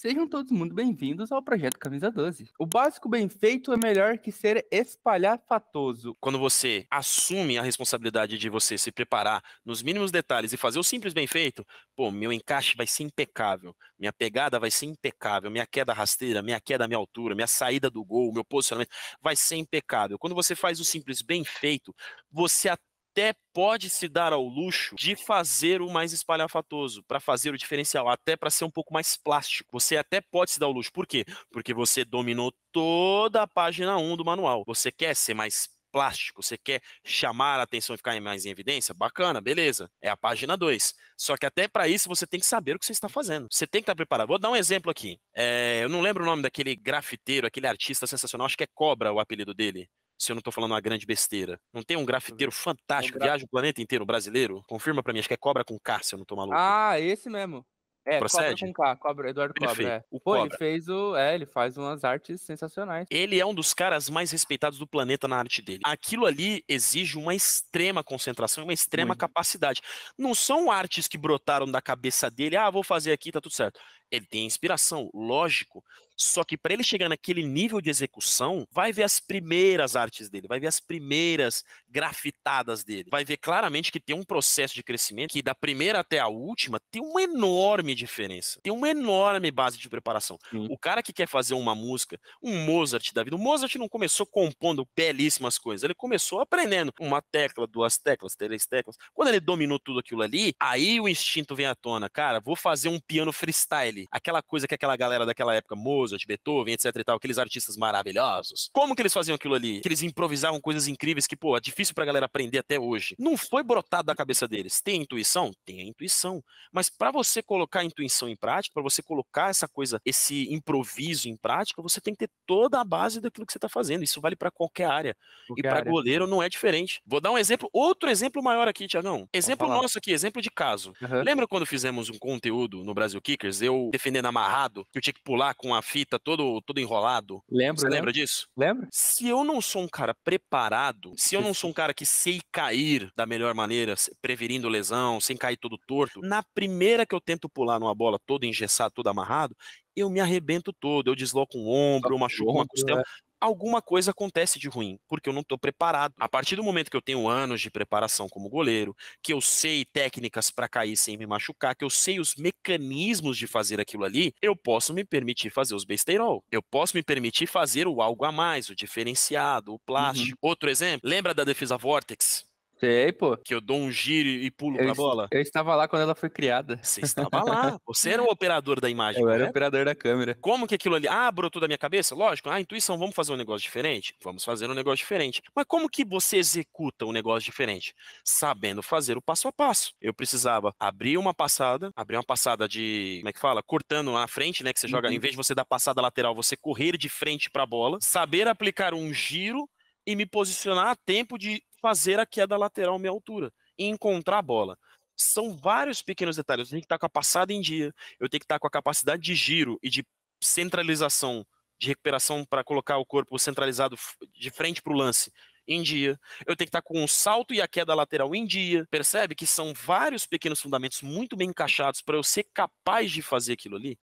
Sejam todos muito bem-vindos ao Projeto Camisa 12. O básico bem feito é melhor que ser espalhafatoso. Quando você assume a responsabilidade de você se preparar nos mínimos detalhes e fazer o simples bem feito, pô, meu encaixe vai ser impecável, minha pegada vai ser impecável, minha queda rasteira, minha queda à minha altura, minha saída do gol, meu posicionamento vai ser impecável. Quando você faz o simples bem feito, você até até pode se dar ao luxo de fazer o mais espalhafatoso, para fazer o diferencial, até para ser um pouco mais plástico. Você até pode se dar ao luxo. Por quê? Porque você dominou toda a página 1 do manual. Você quer ser mais plástico, você quer chamar a atenção e ficar mais em evidência? Bacana, beleza. É a página 2. Só que até para isso você tem que saber o que você está fazendo. Você tem que estar tá preparado. Vou dar um exemplo aqui. É, eu não lembro o nome daquele grafiteiro, aquele artista sensacional, acho que é Cobra o apelido dele se eu não estou falando uma grande besteira. Não tem um grafiteiro fantástico, um graf... viaja o planeta inteiro, brasileiro? Confirma para mim, acho que é Cobra com K, se eu não tô maluco. Ah, esse mesmo. É, Procede? Cobra com K, Cobra, Eduardo Perfeito. É. O Pô, Cobra. ele fez o. É, ele faz umas artes sensacionais. Ele é um dos caras mais respeitados do planeta na arte dele. Aquilo ali exige uma extrema concentração, uma extrema Muito. capacidade. Não são artes que brotaram da cabeça dele, ah, vou fazer aqui, tá tudo certo. Ele tem inspiração, lógico. Só que para ele chegar naquele nível de execução, vai ver as primeiras artes dele, vai ver as primeiras grafitadas dele. Vai ver claramente que tem um processo de crescimento que da primeira até a última tem uma enorme diferença. Tem uma enorme base de preparação. O cara que quer fazer uma música, um Mozart da vida, o Mozart não começou compondo belíssimas coisas, ele começou aprendendo uma tecla, duas teclas, três teclas. Quando ele dominou tudo aquilo ali, aí o instinto vem à tona, cara, vou fazer um piano freestyle teve aquela coisa que aquela galera daquela época, Mozart, Beethoven, etc e tal, aqueles artistas maravilhosos. Como que eles faziam aquilo ali? Que eles improvisavam coisas incríveis que, pô, é difícil pra galera aprender até hoje. Não foi brotado da cabeça deles. Tem intuição? Tem a intuição. Mas para você colocar a intuição em prática, para você colocar essa coisa, esse improviso em prática, você tem que ter toda a base daquilo que você tá fazendo. Isso vale para qualquer área. Qualquer e para goleiro não é diferente. Vou dar um exemplo, outro exemplo maior aqui, Tiagão. Exemplo nosso aqui, exemplo de caso. Uhum. Lembra quando fizemos um conteúdo no Brasil Kickers? Eu defendendo amarrado, que eu tinha que pular com a fita todo, todo enrolado. lembra Você lembra disso? Lembro. Se eu não sou um cara preparado, se eu não sou um cara que sei cair da melhor maneira, previrindo lesão, sem cair todo torto, na primeira que eu tento pular numa bola todo engessado, todo amarrado, eu me arrebento todo, eu desloco um ombro, machuco uma costela. É alguma coisa acontece de ruim, porque eu não estou preparado. A partir do momento que eu tenho anos de preparação como goleiro, que eu sei técnicas para cair sem me machucar, que eu sei os mecanismos de fazer aquilo ali, eu posso me permitir fazer os besteirol. Eu posso me permitir fazer o algo a mais, o diferenciado, o uhum. plástico. Uhum. Outro exemplo, lembra da defesa Vortex? Sei, pô. Que eu dou um giro e pulo eu, pra bola. Eu estava lá quando ela foi criada. Você estava lá. Você era o operador da imagem. Eu né? era o é? operador da câmera. Como que aquilo ali. Ah, brotou da minha cabeça? Lógico. Ah, intuição, vamos fazer um negócio diferente? Vamos fazer um negócio diferente. Mas como que você executa um negócio diferente? Sabendo fazer o passo a passo. Eu precisava abrir uma passada, abrir uma passada de. Como é que fala? Cortando a frente, né? Que você uhum. joga, em vez de você dar passada lateral, você correr de frente pra bola. Saber aplicar um giro e me posicionar a tempo de fazer a queda lateral à minha altura e encontrar a bola. São vários pequenos detalhes. Eu tenho que estar com a passada em dia, eu tenho que estar tá com a capacidade de giro e de centralização, de recuperação para colocar o corpo centralizado de frente para o lance em dia. Eu tenho que estar tá com o salto e a queda lateral em dia. Percebe que são vários pequenos fundamentos muito bem encaixados para eu ser capaz de fazer aquilo ali?